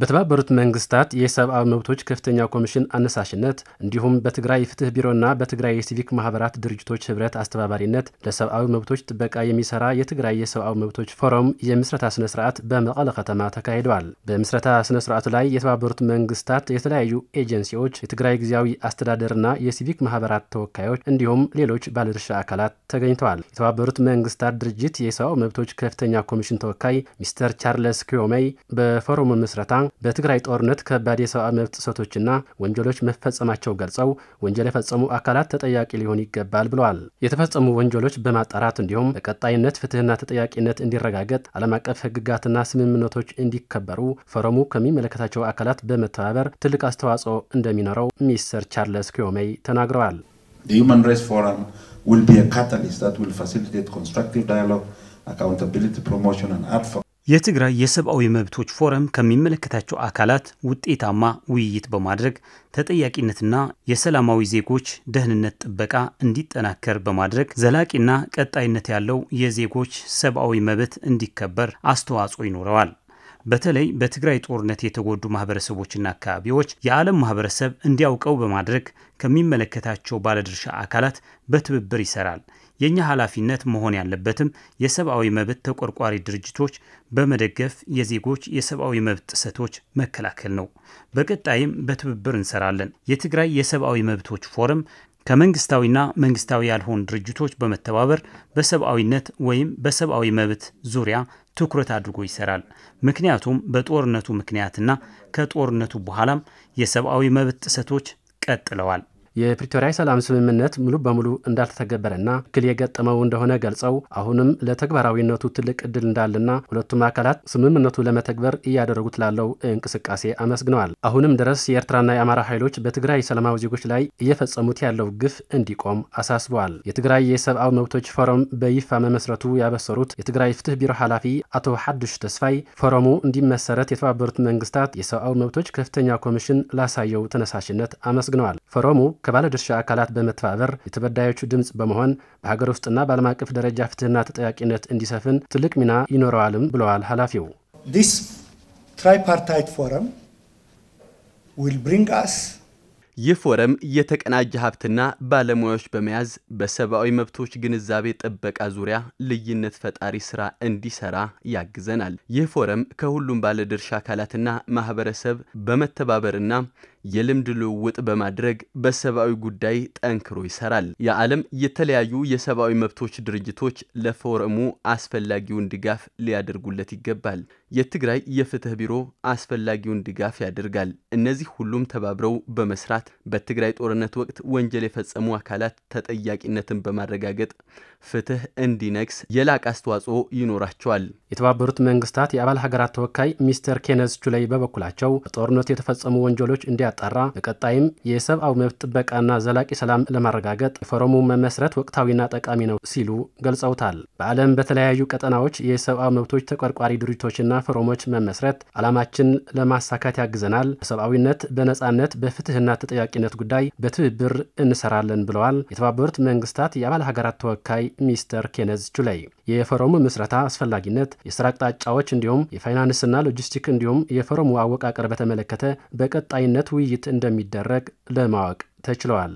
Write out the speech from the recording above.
በተባበሩት መንግስታት የሰብአዊ መብቶች ከፍተኛ ኮሚሽን አነሳሽነት እንዲሁም በትግራይ የፍትህ ቢሮና በትግራይ የሲቪክ ማህበራት ድርጅቶች ህብረት አስተባባሪነት ለሰብአዊ መብቶች ጥበቃ የሚሰራ የትግራይ የሰብአዊ መብቶች ፎረም የምስረታ ስነ ስርዓት በመቀለ ከተማ ተካሂደዋል። በምስረታ ስነ ስርዓቱ ላይ የተባበሩት መንግስታት የተለያዩ ኤጀንሲዎች፣ የትግራይ ጊዜያዊ አስተዳደርና የሲቪክ ማህበራት ተወካዮች እንዲሁም ሌሎች ባለድርሻ አካላት ተገኝተዋል። የተባበሩት መንግስታት ድርጅት የሰብአዊ መብቶች ከፍተኛ ኮሚሽን ተወካይ ሚስተር ቻርለስ ኪዮሜይ በፎረሙ ምስረታ በትግራይ ጦርነት ከባድ የሰብአዊ መብት ጥሰቶችና ወንጀሎች መፈጸማቸው ገልጸው ወንጀል የፈጸሙ አካላት ተጠያቂ ሊሆን ይገባል ብለዋል። የተፈጸሙ ወንጀሎች በማጣራት እንዲሁም በቀጣይነት ፍትህና ተጠያቂነት እንዲረጋገጥ ዓለም አቀፍ ህግጋትና ስምምነቶች እንዲከበሩ ፎረሙ ከሚመለከታቸው አካላት በመተባበር ትልቅ አስተዋጽኦ እንደሚኖረው ሚስተር ቻርለስ ኪዮሜይ ተናግረዋል። ሁማን ራይትስ ፎረም የትግራይ የሰብአዊ መብቶች ፎረም ከሚመለከታቸው አካላት ውጤታማ ውይይት በማድረግ ተጠያቂነትና የሰላማዊ ዜጎች ደህንነት ጥበቃ እንዲጠናከር በማድረግ ዘላቂና ቀጣይነት ያለው የዜጎች ሰብአዊ መብት እንዲከበር አስተዋጽኦ ይኖረዋል። በተለይ በትግራይ ጦርነት የተጎዱ ማህበረሰቦችና አካባቢዎች የዓለም ማህበረሰብ እንዲያውቀው በማድረግ ከሚመለከታቸው ባለድርሻ አካላት በትብብር ይሰራል። የእኛ ኃላፊነት መሆን ያለበትም የሰብአዊ መብት ተቆርቋሪ ድርጅቶች በመደገፍ የዜጎች የሰብአዊ መብት ጥሰቶች መከላከል ነው። በቀጣይም በትብብር እንሰራለን። የትግራይ የሰብአዊ መብቶች ፎረም ከመንግስታዊና መንግስታዊ ያልሆኑ ድርጅቶች በመተባበር በሰብአዊነት ወይም በሰብአዊ መብት ዙሪያ ትኩረት አድርጎ ይሰራል። ምክንያቱም በጦርነቱ ምክንያትና ከጦርነቱ በኋላም የሰብአዊ መብት ጥሰቶች ቀጥለዋል። የፕሪቶሪያ ሰላም ስምምነት ሙሉ በሙሉ እንዳልተተገበረና እክል የገጠመው እንደሆነ ገልጸው አሁንም ለተግባራዊነቱ ትልቅ እድል እንዳለና ሁለቱም አካላት ስምምነቱ ለመተግበር እያደረጉት ላለው እንቅስቃሴ አመስግነዋል። አሁንም ድረስ የኤርትራና የአማራ ኃይሎች በትግራይ ሰላማዊ ዜጎች ላይ እየፈጸሙት ያለው ግፍ እንዲቆም አሳስበዋል። የትግራይ የሰብአዊ መብቶች ፎረም በይፋ መመስረቱ ያበሰሩት የትግራይ ፍትህ ቢሮ ኃላፊ አቶ ሐዱሽ ተስፋይ ፎረሙ እንዲመሰረት የተባበሩት መንግስታት የሰብአዊ መብቶች ከፍተኛ ኮሚሽን ላሳየው ተነሳሽነት አመስግነዋል። ፎረሙ ድርሻ አካላት በመተባበር የተበዳዮቹ ድምፅ በመሆን በሀገር ውስጥና በዓለም አቀፍ ደረጃ ፍትህና ተጠያቂነት እንዲሰፍን ትልቅ ሚና ይኖረዋልም ብለዋል ኃላፊው። ዲስ ትራይፓርታይት ፎረም ዊል ብሪንግ አስ ይህ ፎረም የተቀናጀ ሀብትና ባለሙያዎች በመያዝ በሰብአዊ መብቶች ግንዛቤ ጥበቃ ዙሪያ ልዩነት ፈጣሪ ስራ እንዲሰራ ያግዘናል። ይህ ፎረም ከሁሉም ባለድርሻ አካላትና ማህበረሰብ በመተባበርና የልምድ ልውውጥ በማድረግ በሰብአዊ ጉዳይ ጠንክሮ ይሰራል። የዓለም የተለያዩ የሰብአዊ መብቶች ድርጅቶች ለፎረሙ አስፈላጊውን ድጋፍ ሊያደርጉለት ይገባል። የትግራይ የፍትህ ቢሮ አስፈላጊውን ድጋፍ ያደርጋል። እነዚህ ሁሉም ተባብረው በመስራት በትግራይ ጦርነት ወቅት ወንጀል የፈጸሙ አካላት ተጠያቂነትን በማረጋገጥ ፍትህ እንዲነግስ የላቅ አስተዋጽኦ ይኖራቸዋል። የተባበሩት መንግስታት የአባል ሀገራት ተወካይ ሚስተር ኬነዝ ቹላይ በበኩላቸው በጦርነት የተፈጸሙ ወንጀሎች እንዲያጣራ በቀጣይም የሰብአዊ መብት ጥበቃና ዘላቂ ሰላም ለማረጋገጥ የፎረሙ መመስረት ወቅታዊና ጠቃሚ ነው ሲሉ ገልጸውታል። በዓለም በተለያዩ ቀጠናዎች የሰብአዊ መብቶች ተቆርቋሪ ድርጅቶችና ፎረሞች መመስረት ዓላማችን ለማሳካት ያግዘናል። በሰብአዊነት፣ በነጻነት፣ በፍትህና ተጠያቂነት ጉዳይ በትብብር እንሰራለን ብለዋል። የተባበሩት መንግስታት የአባል ሀገራት ተወካይ ሚስተር ኬነዝ ቹላይ የፎረሙ ምስረታ አስፈላጊነት፣ የስራ አቅጣጫዎች እንዲሁም የፋይናንስና ሎጂስቲክ እንዲሁም የፎረሙ አወቃቀር በተመለከተ በቀጣይነት ውይይት እንደሚደረግ ለማወቅ ተችለዋል።